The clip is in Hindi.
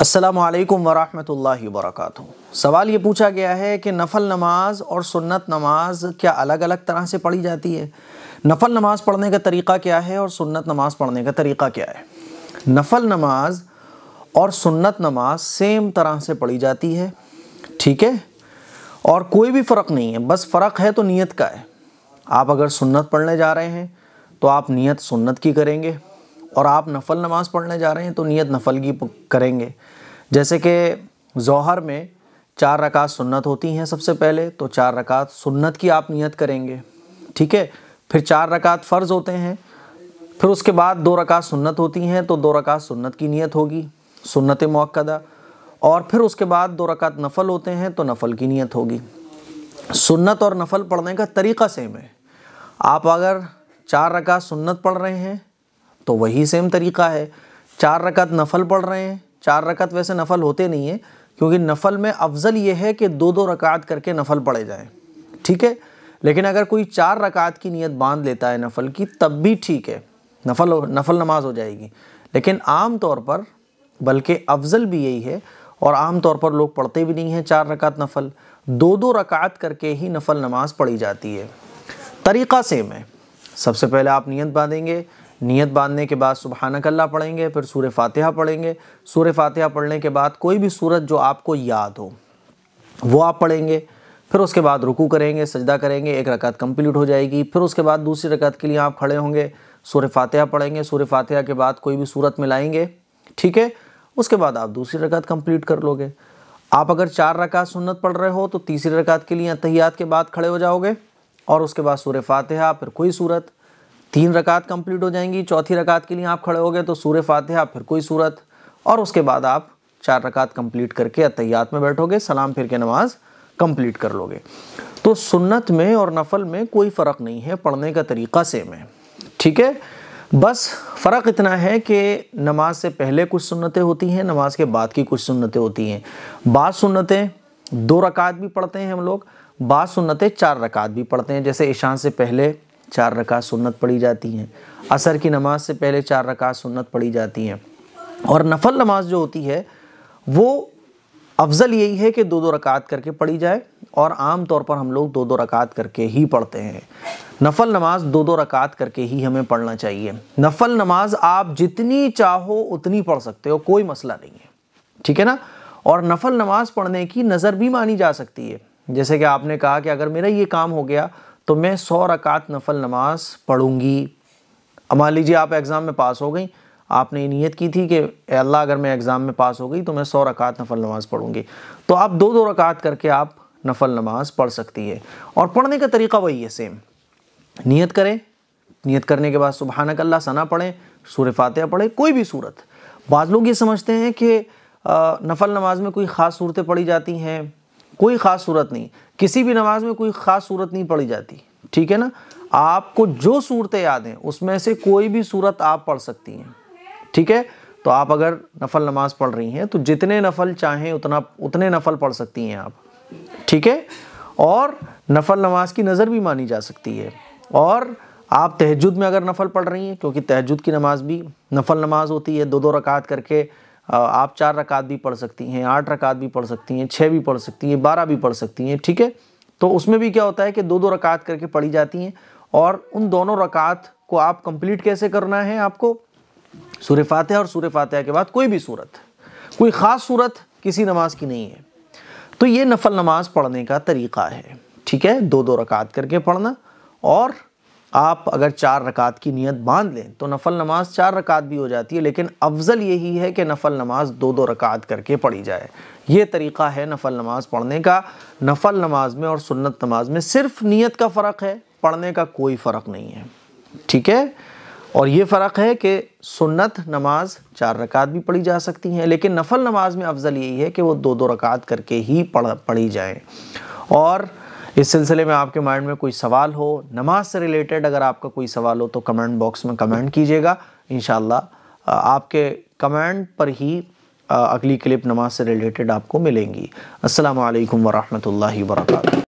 असलकम वरहल वर्क सवाल ये पूछा गया है कि नफल नमाज और सुन्नत नमाज क्या अलग अलग तरह से पढ़ी जाती है नफल नमाज पढ़ने का तरीक़ा क्या है और सुन्नत नमाज पढ़ने का तरीक़ा क्या है नफल नमाज और सुन्नत नमाज सेम तरह से पढ़ी जाती है ठीक है और कोई भी फ़र्क नहीं है बस फ़र्क है तो नीयत का है आप अगर सुन्नत पढ़ने जा रहे हैं तो आप नीयत सुन्नत की करेंगे और आप नफल नमाज़ पढ़ने जा रहे हैं तो नियत नफल की करेंगे जैसे कि जोहर में चार रकात सुन्नत होती हैं सबसे पहले तो चार रकात सुन्नत की आप नियत करेंगे ठीक है फिर चार रकात फ़र्ज़ होते हैं फिर उसके बाद दो रकात सुन्नत होती हैं तो दो रकात सुन्नत की नियत होगी सुन्नत मौक़दा और फिर उसके बाद दो रकात नफल होते हैं तो नफल की नियत होगी सुन्नत और नफल पढ़ने का तरीक़ा सेम है आप अगर चार रकात सुन्नत पढ़ रहे हैं तो वही सेम तरीका है चार रकत नफल पढ़ रहे हैं चार रकत वैसे नफल होते नहीं हैं क्योंकि नफल में अफजल ये है कि दो दो रकात करके नफल पढ़े जाएँ ठीक है लेकिन अगर कोई चार रकात की नीयत बांध लेता है नफल की तब भी ठीक है नफल हो नफल नमाज हो जाएगी लेकिन आम तौर पर बल्कि अफजल भी यही है और आम तौर पर लोग पढ़ते भी नहीं हैं चार रकात नफल दो दो रकात करके ही नफल नमाज पढ़ी जाती है तरीक़ा सेम है सबसे पहले आप नीयत बांधेंगे नीयत बांधने के बाद कल्ला पढ़ेंगे फिर सूर फातिहा पढ़ेंगे सूर फातिहा पढ़ने के बाद कोई भी सूरत जो आपको याद हो वो आप पढ़ेंगे फिर उसके बाद रुकू करेंगे सजदा करेंगे एक रकात कंप्लीट हो जाएगी फिर उसके बाद दूसरी रकात के लिए आप खड़े होंगे सूर फातिहा पढ़ेंगे सूर फातिहा के बाद कोई भी सूरत मिलाएंगे ठीक है उसके बाद आप दूसरी रकात कंप्लीट कर लोगे आप अगर चार रकात सुन्नत पढ़ रहे हो तो तीसरी रकात के लिए अतहियात के बाद खड़े हो जाओगे और उसके बाद सूर फातिहा फिर कोई सूरत तीन रकात कंप्लीट हो जाएंगी चौथी रकात के लिए आप खड़े हो गए तो सूर्य फातिहा फिर कोई सूरत और उसके बाद आप चार रकात कंप्लीट करके अतैयात में बैठोगे सलाम फिर के नमाज कंप्लीट कर लोगे तो सुन्नत में और नफल में कोई फ़र्क नहीं है पढ़ने का तरीक़ा सेम है ठीक है बस फ़र्क इतना है कि नमाज से पहले कुछ सुन्नतें होती हैं नमाज के बाद की कुछ सुन्नतें होती हैं बाद सुन्नतें दो रकात भी पढ़ते हैं हम लोग बाद सुन्नतें चार रकात भी पढ़ते हैं जैसे ईशान से पहले चार रकात सुन्नत पढ़ी जाती हैं असर की नमाज से पहले चार रकात सुन्नत पढ़ी जाती हैं और नफल नमाज जो होती है वो अफजल यही है कि दो दो रकात करके पढ़ी जाए और आम तौर पर हम लोग दो दो रकात करके ही पढ़ते हैं नफल नमाज दो दो रकात करके ही हमें पढ़ना चाहिए नफल नमाज आप जितनी चाहो उतनी पढ़ सकते हो कोई मसला नहीं है ठीक है ना और नफल नमाज पढ़ने की नज़र भी मानी जा सकती है जैसे कि आपने कहा कि अगर मेरा ये काम हो गया तो मैं सौ रकात नफल नमाज पढ़ूँगी मान लीजिए आप एग्ज़ाम में पास हो गई आपने नीयत की थी कि अल्लाह अगर मैं एग्ज़ाम में पास हो गई तो मैं सौ रकात नफल नमाज पढ़ूँगी तो आप दो दो रकात करके आप नफल नमाज पढ़ सकती है और पढ़ने का तरीका वही है सेम नीयत करें नीयत करने के बाद सुबहानक अल्लाह सना पढ़ें सूर फातह पढ़ें कोई भी सूरत बाद लोग ये समझते हैं कि नफल नमाज में कोई ख़ास सूरतें पढ़ी जाती हैं कोई ख़ास सूरत नहीं किसी भी नमाज में कोई ख़ास सूरत नहीं पढ़ी जाती ठीक है ना आपको जो सूरतें याद हैं उसमें से कोई भी सूरत आप पढ़ सकती हैं ठीक है तो आप अगर नफल नमाज पढ़ रही हैं तो जितने नफल चाहें उतना उतने नफल पढ़ सकती हैं आप ठीक है और नफल नमाज की नज़र भी मानी जा सकती है और आप तहजुद में अगर नफल पढ़ रही हैं क्योंकि तहजुद की नमाज़ भी नफल नमाज होती है दो दो रकात करके आप चार रकात भी पढ़ सकती हैं आठ रकात भी पढ़ सकती हैं छः भी पढ़ सकती हैं बारह भी पढ़ सकती हैं ठीक है तो उसमें भी क्या होता है कि दो दो रकात करके पढ़ी जाती हैं और उन दोनों रकात को आप कंप्लीट कैसे करना है आपको सूर्य फातह और सूर्य फातह के बाद कोई भी सूरत कोई ख़ास सूरत किसी नमाज की नहीं है तो ये नफल नमाज पढ़ने का तरीक़ा है ठीक है दो दो रकात करके पढ़ना और आप अगर चार रकात की नीयत बांध लें तो नफल नमाज चार रकात भी हो जाती है लेकिन अफजल यही है कि नफल नमाज दो दो रकात करके पढ़ी जाए ये तरीक़ा है नफल नमाज पढ़ने का नफल नमाज में और सुन्नत नमाज में सिर्फ नीयत का फ़र्क है पढ़ने का कोई फ़र्क नहीं है ठीक है और ये फ़र्क है कि सुन्नत नमाज चार रकात भी पढ़ी जा सकती हैं लेकिन नफल नमाज में अफजल यही है कि वो दो दो रकात करके ही पढ़ पढ़ी जाए और इस सिलसिले में आपके माइंड में कोई सवाल हो नमाज से रिलेटेड अगर आपका कोई सवाल हो तो कमेंट बॉक्स में कमेंट कीजिएगा इन आपके कमेंट पर ही अगली क्लिप नमाज से रिलेटेड आपको मिलेंगी असलकम वरहमल वर्का